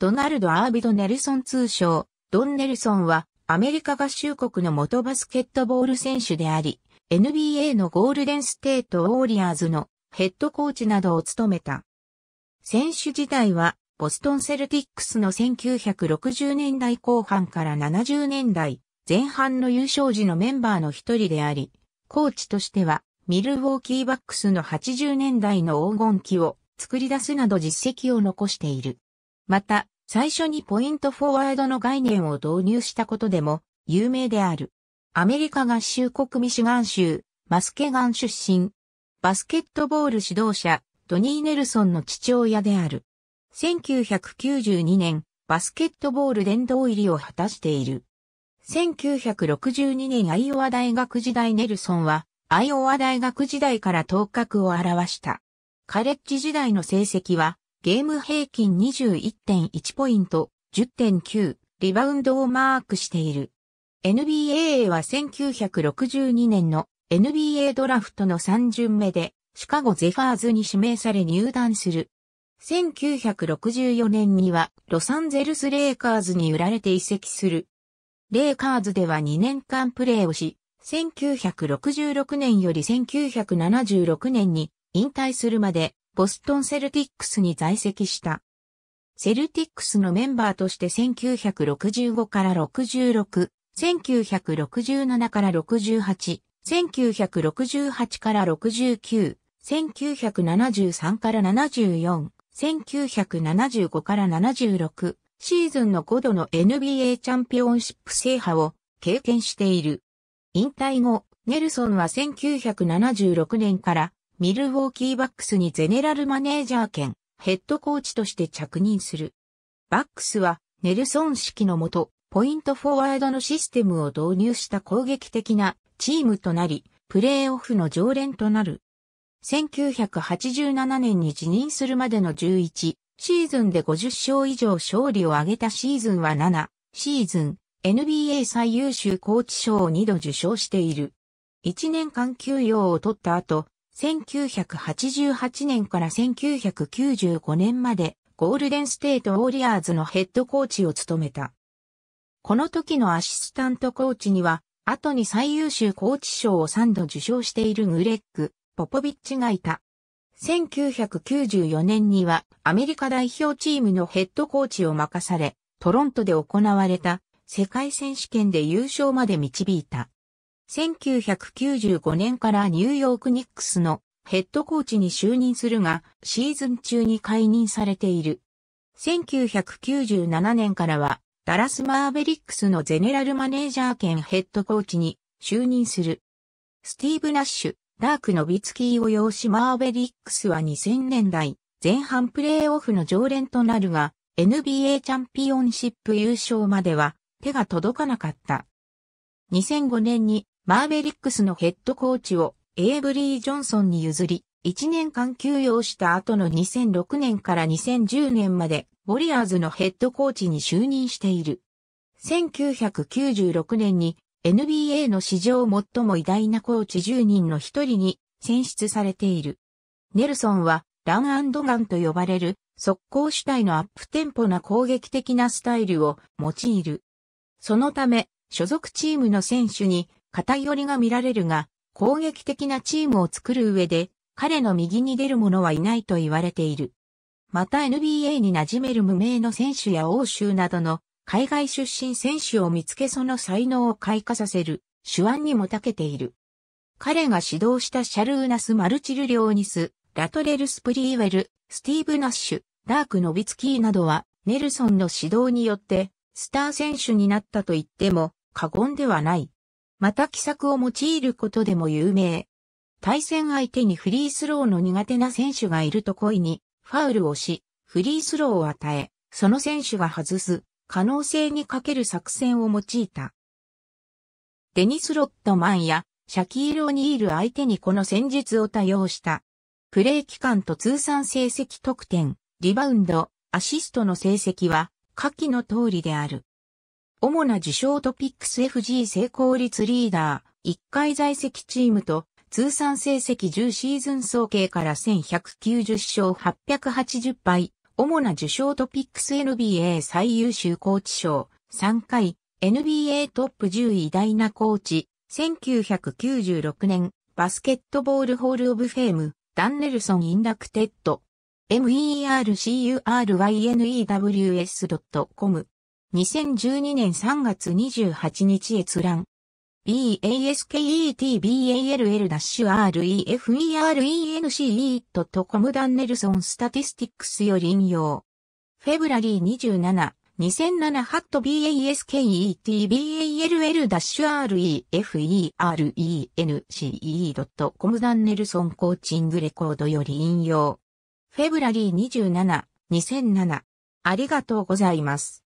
ドナルド・アービド・ネルソン通称、ドン・ネルソンは、アメリカ合衆国の元バスケットボール選手であり、NBA のゴールデンステート・ウォーリアーズのヘッドコーチなどを務めた。選手自体は、ボストン・セルティックスの1960年代後半から70年代前半の優勝時のメンバーの一人であり、コーチとしては、ミルウォーキーバックスの80年代の黄金期を作り出すなど実績を残している。また、最初にポイントフォワードの概念を導入したことでも有名である。アメリカ合衆国ミシガン州、マスケガン出身。バスケットボール指導者、ドニー・ネルソンの父親である。1992年、バスケットボール殿堂入りを果たしている。1962年アイオワ大学時代ネルソンは、アイオワ大学時代から頭角を現した。カレッジ時代の成績は、ゲーム平均21.1ポイント、10.9リバウンドをマークしている。NBA は1962年の NBA ドラフトの3巡目でシカゴゼファーズに指名され入団する。1964年にはロサンゼルスレイカーズに売られて移籍する。レイカーズでは2年間プレーをし、1966年より1976年に引退するまでボストンセルティックスに在籍した。セルティックスのメンバーとして1965から66、1967から68、1968から69、1973から74、1975から76シーズンの5度の NBA チャンピオンシップ制覇を経験している。引退後、ネルソンは1976年からミルウォーキーバックスにゼネラルマネージャー兼ヘッドコーチとして着任する。バックスはネルソン式のもと、ポイントフォワードのシステムを導入した攻撃的なチームとなり、プレーオフの常連となる。1987年に辞任するまでの11シーズンで50勝以上勝利を挙げたシーズンは7シーズン NBA 最優秀コーチ賞を2度受賞している。1年間休養を取った後、1988年から1995年までゴールデンステートウォリアーズのヘッドコーチを務めた。この時のアシスタントコーチには、後に最優秀コーチ賞を3度受賞しているグレッグ・ポポビッチがいた。1994年にはアメリカ代表チームのヘッドコーチを任され、トロントで行われた世界選手権で優勝まで導いた。1995年からニューヨークニックスのヘッドコーチに就任するが、シーズン中に解任されている。1997年からは、ダラスマーベリックスのゼネラルマネージャー兼ヘッドコーチに就任する。スティーブ・ナッシュ、ダーク・ノビツキーを擁しマーベリックスは2000年代前半プレーオフの常連となるが、NBA チャンピオンシップ優勝までは手が届かなかった。2005年にマーベリックスのヘッドコーチをエイブリー・ジョンソンに譲り、1年間休養した後の2006年から2010年まで、ウォリアーズのヘッドコーチに就任している。1996年に NBA の史上最も偉大なコーチ10人の一人に選出されている。ネルソンはランガンと呼ばれる速攻主体のアップテンポな攻撃的なスタイルを用いる。そのため所属チームの選手に偏りが見られるが、攻撃的なチームを作る上で、彼の右に出る者はいないと言われている。また NBA に馴染める無名の選手や欧州などの海外出身選手を見つけその才能を開花させる手腕にも長けている。彼が指導したシャルーナス・マルチル・リョーニス、ラトレル・スプリーウェル、スティーブ・ナッシュ、ダーク・ノビツキーなどはネルソンの指導によってスター選手になったと言っても過言ではない。また奇策を用いることでも有名。対戦相手にフリースローの苦手な選手がいると故意にファウルをし、フリースローを与え、その選手が外す可能性にかける作戦を用いた。デニス・ロットマンやシャキール・オニール相手にこの戦術を多用した。プレー期間と通算成績得点、リバウンド、アシストの成績は下記の通りである。主な受賞トピックス FG 成功率リーダー、1回在籍チームと、通算成績10シーズン総計から1190勝880敗、主な受賞トピックス NBA 最優秀コーチ賞、3回、NBA トップ10偉大なコーチ、1996年、バスケットボールホールオブフェーム、ダンネルソンインダクテッド、mercurynews.com 2012年3月28日閲覧。basketball-reference.com ダンネルソンスタティスティックスより引用。フェブラリー27、2007ハット basketball-reference.com ダンネルソンコーチングレコードより引用。フェブラリー27、2007。ありがとうございます。